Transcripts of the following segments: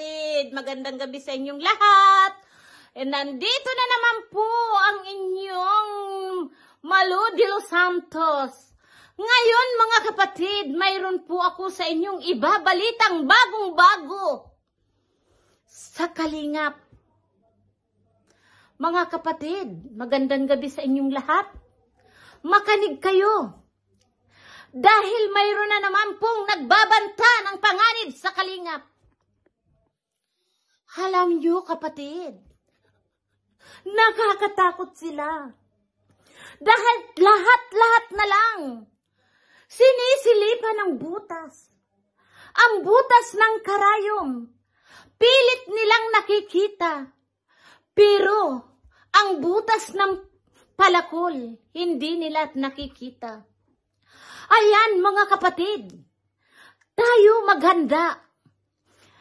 kapatid. Magandang gabi sa inyong lahat. And nandito na naman po ang inyong Malu de los Santos. Ngayon mga kapatid, mayroon po ako sa inyong ibabalitang bagong-bago sa Kalingap. Mga kapatid, magandang gabi sa inyong lahat. Makanig kayo. Dahil mayroon na naman pong nagbabanta ng panganib sa kalingap. Halangyo, kapatid. Nakakatakot sila. Dahil lahat-lahat na lang sinisilipan ng butas. Ang butas ng karayom, pilit nilang nakikita. Pero ang butas ng palakol, hindi nila nakikita. Ayan mga kapatid, tayo maghanda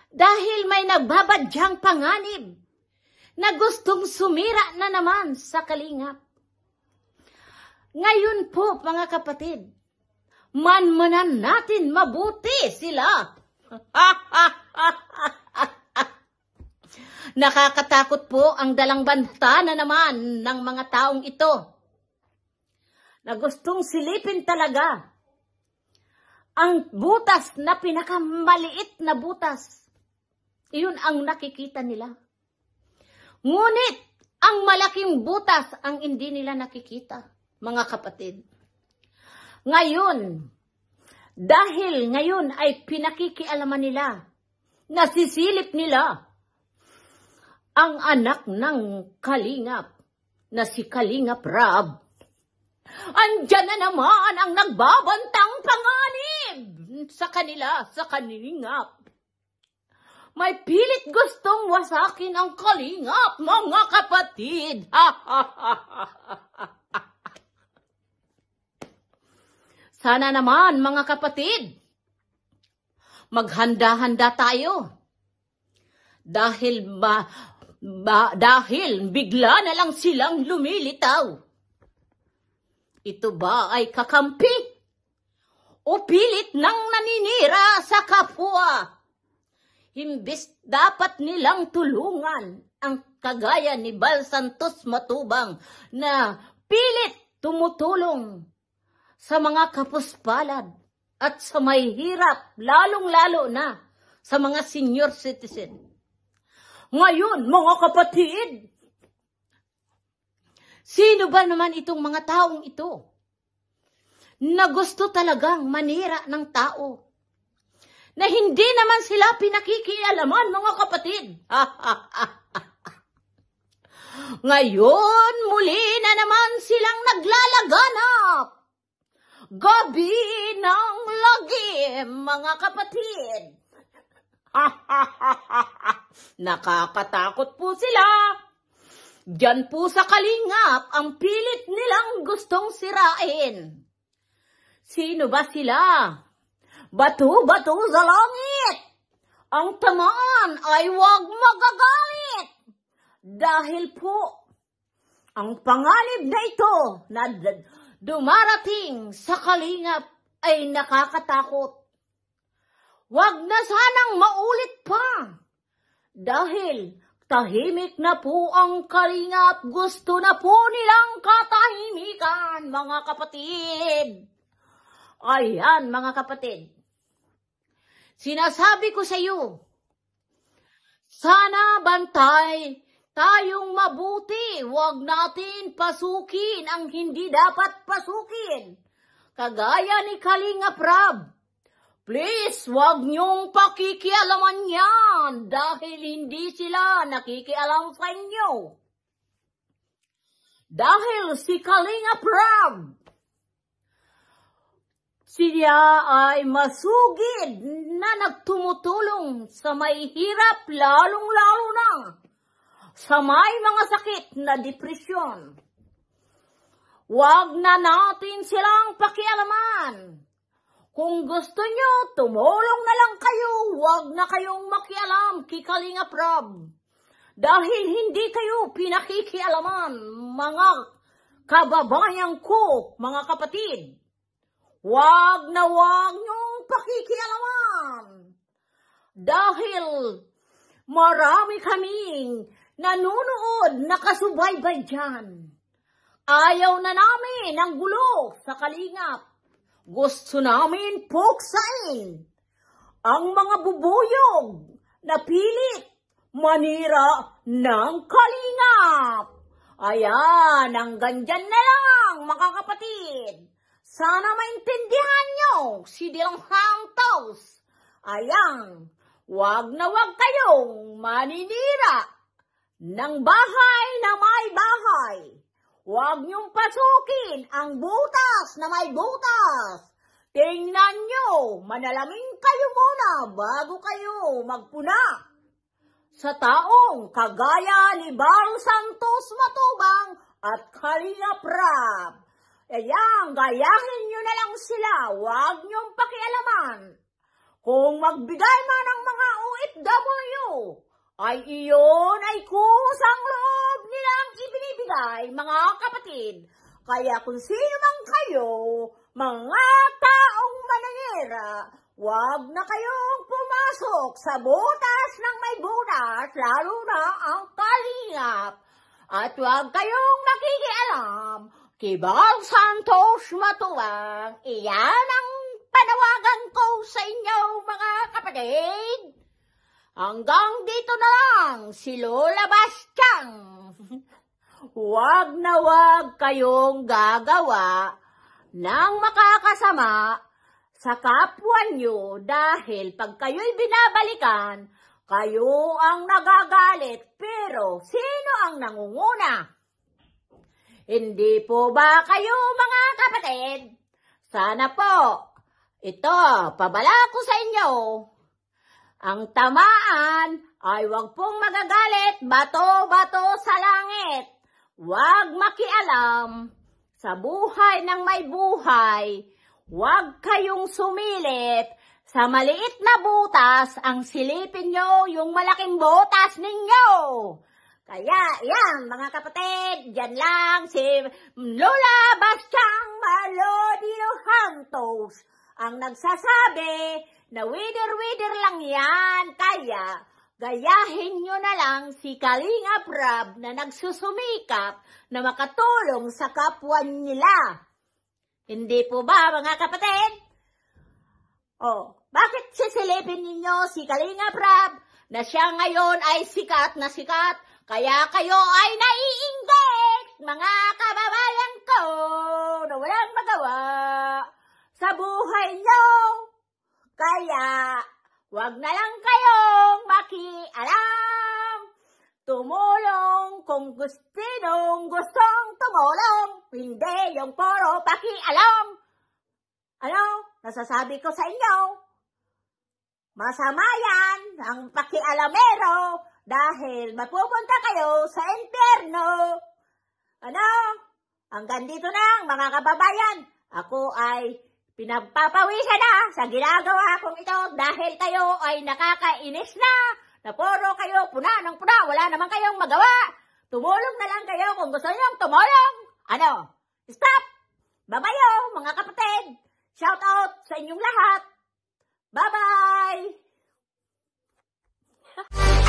dahil may nagbabadyang panganib na gustong sumira na naman sa kalingap. Ngayon po, mga kapatid, manmanan natin mabuti sila. Nakakatakot po ang dalang banta na naman ng mga taong ito na gustong silipin talaga ang butas na pinakamaliit na butas iyon ang nakikita nila. Ngunit, ang malaking butas ang hindi nila nakikita, mga kapatid. Ngayon, dahil ngayon ay pinakikialaman nila, nasisilip nila ang anak ng Kalingap na si Kalingap Rab. Andiyan na naman ang nagbabantang panganib sa kanila, sa Kalingap may pilit gustong wasakin ang kalingap, mga kapatid. Sana naman, mga kapatid, maghanda-handa tayo. Dahil ba, ba, dahil bigla na lang silang lumilitaw. Ito ba ay kakampi? O pilit nang naninira sa kapwa? Himbis dapat nilang tulungan ang kagaya ni Bal Santos Matubang na pilit tumutulong sa mga kapuspalad at sa may hirap, lalong-lalo na sa mga senior citizen. Ngayon, mga kapatid, sino ba naman itong mga taong ito na gusto talagang manira ng tao? na hindi naman sila pinakikialaman, mga kapatid. Ngayon, muli na naman silang naglalaganap. Gabi ng lagim, mga kapatid. Nakakatakot po sila. Diyan po sa kalingap ang pilit nilang gustong sirain. Sino ba sila? Bato-bato sa langit. Ang tamaan ay huwag magagalit. Dahil po, ang panganib na ito na dumarating sa kalingap ay nakakatakot. Huwag na sanang maulit pa. Dahil tahimik na po ang kalingap, gusto na po nilang katahimikan, mga kapatid. Ayan, mga kapatid. Sinasabi ko sa iyo, sana bantay tayong mabuti. Huwag natin pasukin ang hindi dapat pasukin. Kagaya ni Kalinga Prab. Please, huwag niyong pakikialaman yan dahil hindi sila nakikialam sa inyo. Dahil si Kalinga Prab siya ay masugid na nagtumutulong sa may hirap lalong-lalo na sa may mga sakit na depresyon. Huwag na natin silang pakialaman. Kung gusto nyo, tumulong na lang kayo. Huwag na kayong makialam, kikalinga prob. Dahil hindi kayo pinakikialaman, mga kababayan ko, mga kapatid. Wag na wag niyong pakikialaman. Dahil marami kaming nanonood na kasubaybay dyan. Ayaw na namin ang gulo sa kalingap. Gusto namin puksain ang mga bubuyog na pilit manira ng kalingap. Ayan, ang ganyan na lang, mga kapatid. Sana maintindihan nyo si Dilong Hantos. Ayan, wag na wag kayong maninira ng bahay na may bahay. Huwag nyong pasukin ang butas na may butas. Tingnan nyo, manalamin kayo muna bago kayo magpuna. Sa taong kagaya ni Baro Santos Matubang at Kalina Prab, Ayan, gayahin nyo na lang sila, huwag nyong pakialaman. Kung magbigay man ang mga OFW, ay iyon ay kusang loob nilang ibinibigay, mga kapatid. Kaya kung sino man kayo, mga taong mananira, Huwag na kayong pumasok sa butas ng may butas, lalo na ang kalingap. At huwag kayong makikialam Kibal Santos Matuwang, iyan ang panawagan ko sa inyo mga kapatid. Hanggang dito na lang si Lola Bastiang. Huwag na huwag kayong gagawa ng makakasama sa kapwa nyo dahil pag kayo'y binabalikan, kayo ang nagagalit pero sino ang nangunguna? Hindi po ba kayo mga kapatid? Sana po, ito, pabala ko sa inyo. Ang tamaan ay huwag pong magagalit, bato-bato sa langit. Huwag makialam sa buhay ng may buhay. Huwag kayong sumilit sa maliit na butas ang silipin nyo yung malaking butas ninyo. Kaya, yan, mga kapatid, dyan lang si Lola Bastyang Malodino Hantos ang nagsasabi na wider-wider lang yan. Kaya, gayahin nyo na lang si Kalinga Prab na nagsusumikap na makatulong sa kapwa nila. Hindi po ba, mga kapatid? Oh, bakit sisilipin ninyo si Kalinga Prab na siya ngayon ay sikat na sikat kaya kayo ay naiinggit, mga kababayan ko, na walang magawa sa buhay nyo. Kaya, wag na lang kayong makialam. Tumulong kung gustinong gustong tumulong, hindi yung puro pakialam. Ano, nasasabi ko sa inyo, masama yan ang pakialamero dahil mapupunta kayo sa impyerno. Ano? Hanggang dito na, mga kababayan. Ako ay pinagpapawisan na sa ginagawa kong ito dahil kayo ay nakakainis na. Na puro kayo puna ng puna, wala naman kayong magawa. Tumulong na lang kayo kung gusto nyo tumulong. Ano? Stop! Babayo, mga kapatid! Shout out sa inyong lahat! Bye-bye!